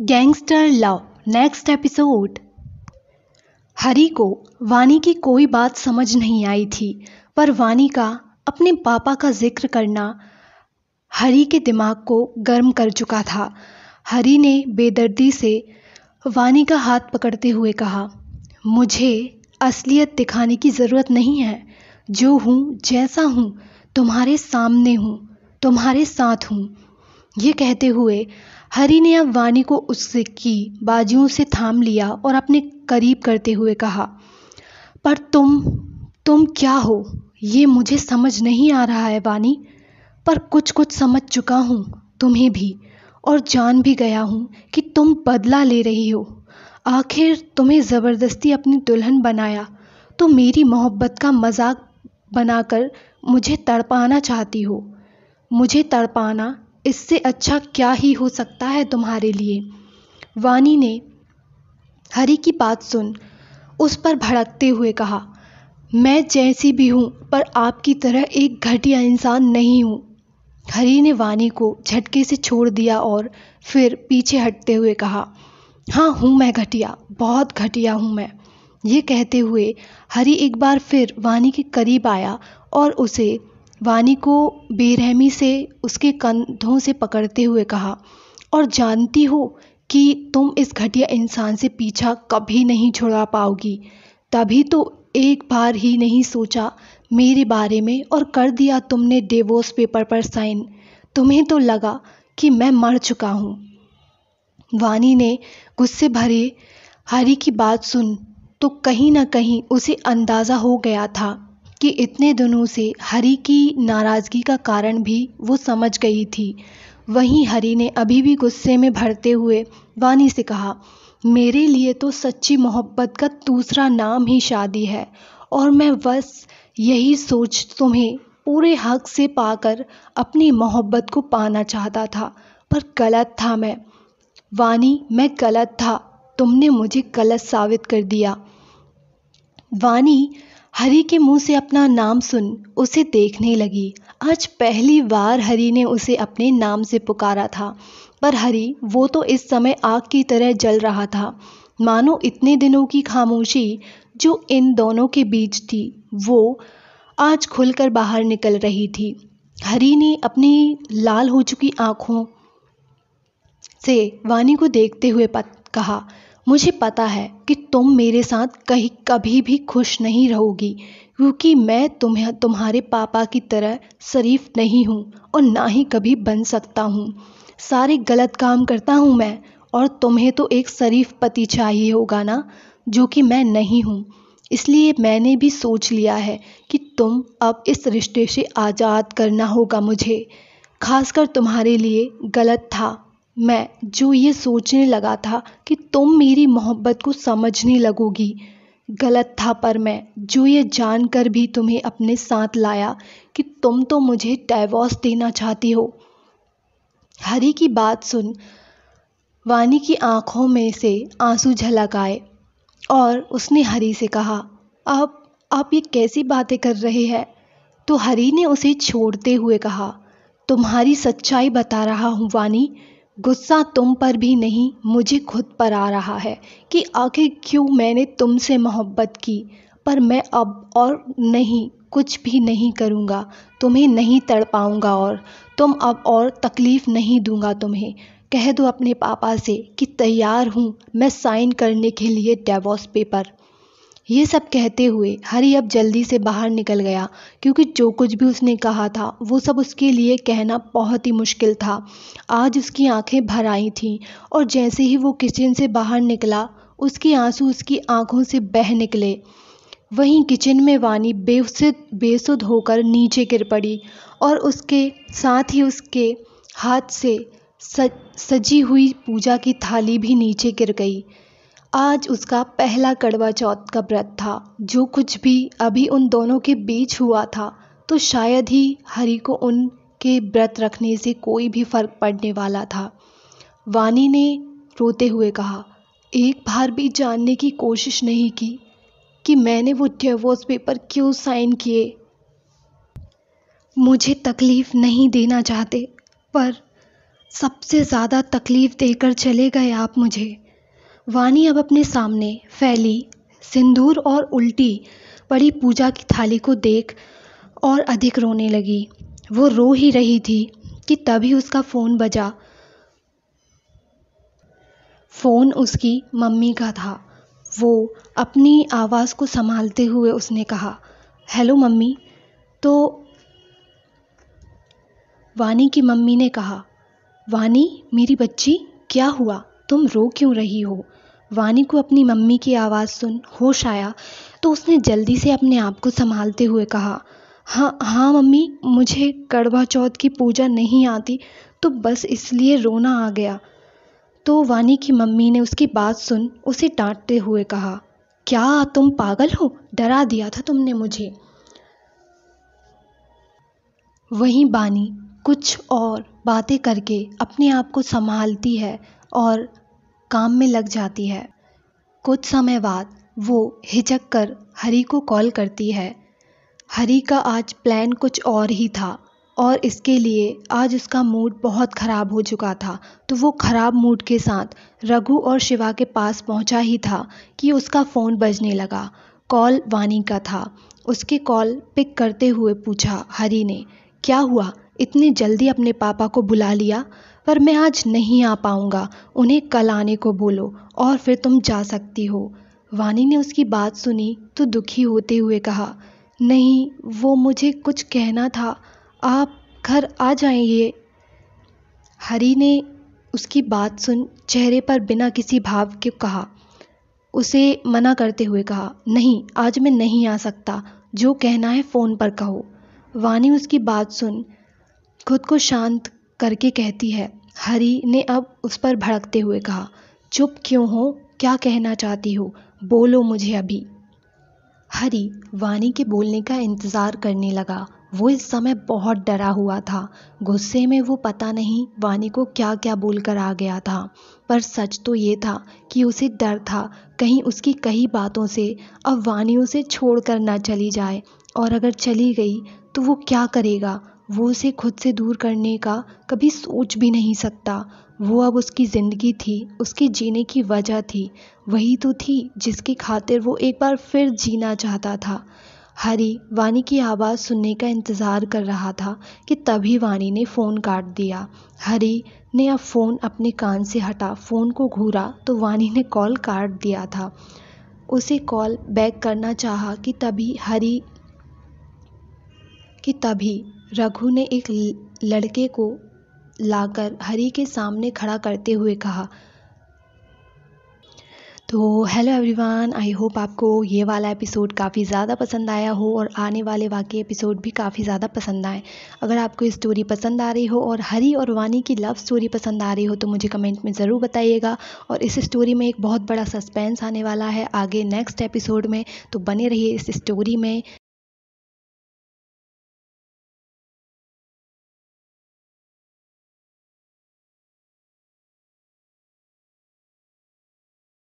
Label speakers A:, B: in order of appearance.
A: gangster love next episode Hari को वानी की कोई बात समझ नहीं आई थी पर वानी का अपने पापा का जिक्र करना हरी के दिमाग को गर्म कर चुका था हरी ने बेदर्दी से वानी का हाथ पकड़ते हुए कहा मुझे असलियत दिखाने की ज़रूरत नहीं है जो हूँ जैसा हूँ तुम्हारे सामने हूँ तुम्हारे साथ हूँ ये कहते हुए हरि ने अब वाणी को उससे की बाजुओं से थाम लिया और अपने करीब करते हुए कहा पर तुम तुम क्या हो ये मुझे समझ नहीं आ रहा है वानी पर कुछ कुछ समझ चुका हूँ तुम्हें भी और जान भी गया हूँ कि तुम बदला ले रही हो आखिर तुम्हें ज़बरदस्ती अपनी दुल्हन बनाया तो मेरी मोहब्बत का मजाक बनाकर मुझे तड़पाना चाहती हो मुझे तड़पाना इससे अच्छा क्या ही हो सकता है तुम्हारे लिए वानी ने हरि की बात सुन उस पर भड़कते हुए कहा मैं जैसी भी हूँ पर आपकी तरह एक घटिया इंसान नहीं हूँ हरी ने वानी को झटके से छोड़ दिया और फिर पीछे हटते हुए कहा हाँ हूँ मैं घटिया बहुत घटिया हूँ मैं ये कहते हुए हरी एक बार फिर वानी के करीब आया और उसे वानी को बेरहमी से उसके कंधों से पकड़ते हुए कहा और जानती हो कि तुम इस घटिया इंसान से पीछा कभी नहीं छुड़ा पाओगी तभी तो एक बार ही नहीं सोचा मेरे बारे में और कर दिया तुमने डिवोर्स पेपर पर साइन तुम्हें तो लगा कि मैं मर चुका हूँ वानी ने गुस्से भरे हरी की बात सुन तो कहीं ना कहीं उसे अंदाज़ा हो गया था कि इतने दिनों से हरी की नाराज़गी का कारण भी वो समझ गई थी वहीं हरी ने अभी भी गुस्से में भरते हुए वानी से कहा मेरे लिए तो सच्ची मोहब्बत का दूसरा नाम ही शादी है और मैं बस यही सोच तुम्हें पूरे हक से पाकर अपनी मोहब्बत को पाना चाहता था पर गलत था मैं वानी मैं गलत था तुमने मुझे गलत साबित कर दिया वानी हरी के मुंह से अपना नाम सुन उसे देखने लगी आज पहली बार हरी ने उसे अपने नाम से पुकारा था पर हरी वो तो इस समय आग की तरह जल रहा था मानो इतने दिनों की खामोशी जो इन दोनों के बीच थी वो आज खुलकर बाहर निकल रही थी हरी ने अपनी लाल हो चुकी आँखों से वानी को देखते हुए कहा मुझे पता है कि तुम मेरे साथ कहीं कभी भी खुश नहीं रहोगी क्योंकि मैं तुम्हें तुम्हारे पापा की तरह शरीफ नहीं हूँ और ना ही कभी बन सकता हूँ सारे गलत काम करता हूँ मैं और तुम्हें तो एक शरीफ पति चाहिए होगा ना जो कि मैं नहीं हूँ इसलिए मैंने भी सोच लिया है कि तुम अब इस रिश्ते से आज़ाद करना होगा मुझे खासकर तुम्हारे लिए गलत था मैं जो ये सोचने लगा था कि तुम मेरी मोहब्बत को समझने लगोगी गलत था पर मैं जो ये जानकर भी तुम्हें अपने साथ लाया कि तुम तो मुझे डाइवोर्स देना चाहती हो हरी की बात सुन वानी की आंखों में से आंसू झलक आए और उसने हरी से कहा अब आप ये कैसी बातें कर रहे हैं तो हरी ने उसे छोड़ते हुए कहा तुम्हारी सच्चाई बता रहा हूँ वानी गुस्सा तुम पर भी नहीं मुझे खुद पर आ रहा है कि आखिर क्यों मैंने तुमसे मोहब्बत की पर मैं अब और नहीं कुछ भी नहीं करूँगा तुम्हें नहीं तड़ पाऊँगा और तुम अब और तकलीफ़ नहीं दूँगा तुम्हें कह दो अपने पापा से कि तैयार हूँ मैं साइन करने के लिए डेवोस पेपर ये सब कहते हुए अब जल्दी से बाहर निकल गया क्योंकि जो कुछ भी उसने कहा था वो सब उसके लिए कहना बहुत ही मुश्किल था आज उसकी आंखें भर आई थीं और जैसे ही वो किचन से बाहर निकला उसके आंसू उसकी आंखों से बह निकले वहीं किचन में वानी बेसुद बेसुद होकर नीचे गिर पड़ी और उसके साथ ही उसके हाथ से सज, सजी हुई पूजा की थाली भी नीचे गिर गई आज उसका पहला कड़वा चौथ का व्रत था जो कुछ भी अभी उन दोनों के बीच हुआ था तो शायद ही हरि को उनके व्रत रखने से कोई भी फर्क पड़ने वाला था वानी ने रोते हुए कहा एक बार भी जानने की कोशिश नहीं की कि मैंने वो डिवोर्स पेपर क्यों साइन किए मुझे तकलीफ़ नहीं देना चाहते पर सबसे ज़्यादा तकलीफ़ देकर चले गए आप मुझे वानी अब अपने सामने फैली सिंदूर और उल्टी पड़ी पूजा की थाली को देख और अधिक रोने लगी वो रो ही रही थी कि तभी उसका फ़ोन बजा फ़ोन उसकी मम्मी का था वो अपनी आवाज़ को संभालते हुए उसने कहा हेलो मम्मी तो वानी की मम्मी ने कहा वानी मेरी बच्ची क्या हुआ तुम रो क्यों रही हो वानी को अपनी मम्मी की आवाज़ सुन होश आया तो उसने जल्दी से अपने आप को संभालते हुए कहा हाँ हाँ मम्मी मुझे कड़वा चौथ की पूजा नहीं आती तो बस इसलिए रोना आ गया तो वानी की मम्मी ने उसकी बात सुन उसे डांटते हुए कहा क्या तुम पागल हो डरा दिया था तुमने मुझे वहीं बानी कुछ और बातें करके अपने आप को संभालती है और काम में लग जाती है कुछ समय बाद वो हिचक कर हरी को कॉल करती है हरी का आज प्लान कुछ और ही था और इसके लिए आज उसका मूड बहुत ख़राब हो चुका था तो वो ख़राब मूड के साथ रघु और शिवा के पास पहुंचा ही था कि उसका फ़ोन बजने लगा कॉल वानी का था उसके कॉल पिक करते हुए पूछा हरी ने क्या हुआ इतनी जल्दी अपने पापा को बुला लिया पर मैं आज नहीं आ पाऊँगा उन्हें कल आने को बोलो और फिर तुम जा सकती हो वानी ने उसकी बात सुनी तो दुखी होते हुए कहा नहीं वो मुझे कुछ कहना था आप घर आ जाइए हरी ने उसकी बात सुन चेहरे पर बिना किसी भाव के कहा उसे मना करते हुए कहा नहीं आज मैं नहीं आ सकता जो कहना है फ़ोन पर कहो वानी उसकी बात सुन खुद को शांत करके कहती है हरि ने अब उस पर भड़कते हुए कहा चुप क्यों हो क्या कहना चाहती हो बोलो मुझे अभी हरि वाणी के बोलने का इंतज़ार करने लगा वो इस समय बहुत डरा हुआ था गुस्से में वो पता नहीं वानी को क्या क्या बोल कर आ गया था पर सच तो ये था कि उसे डर था कहीं उसकी कई बातों से अब वानी उसे छोड़ कर ना चली जाए और अगर चली गई तो वो क्या करेगा वो उसे खुद से दूर करने का कभी सोच भी नहीं सकता वो अब उसकी ज़िंदगी थी उसके जीने की वजह थी वही तो थी जिसकी खातिर वो एक बार फिर जीना चाहता था हरी वानी की आवाज़ सुनने का इंतज़ार कर रहा था कि तभी वानी ने फ़ोन काट दिया हरी ने अब फ़ोन अपने कान से हटा फ़ोन को घूरा तो वानी ने कॉल काट दिया था उसे कॉल बैक करना चाहा कि तभी हरी कि तभी रघु ने एक लड़के को लाकर हरी के सामने खड़ा करते हुए कहा तो हेलो एवरीवन आई होप आपको ये वाला एपिसोड काफ़ी ज़्यादा पसंद आया हो और आने वाले वाकई एपिसोड भी काफ़ी ज़्यादा पसंद आए अगर आपको स्टोरी पसंद आ रही हो और हरी और वानी की लव स्टोरी पसंद आ रही हो तो मुझे कमेंट में ज़रूर बताइएगा और इस स्टोरी में एक बहुत बड़ा सस्पेंस आने वाला है आगे नेक्स्ट एपिसोड में तो बने रहिए इस स्टोरी में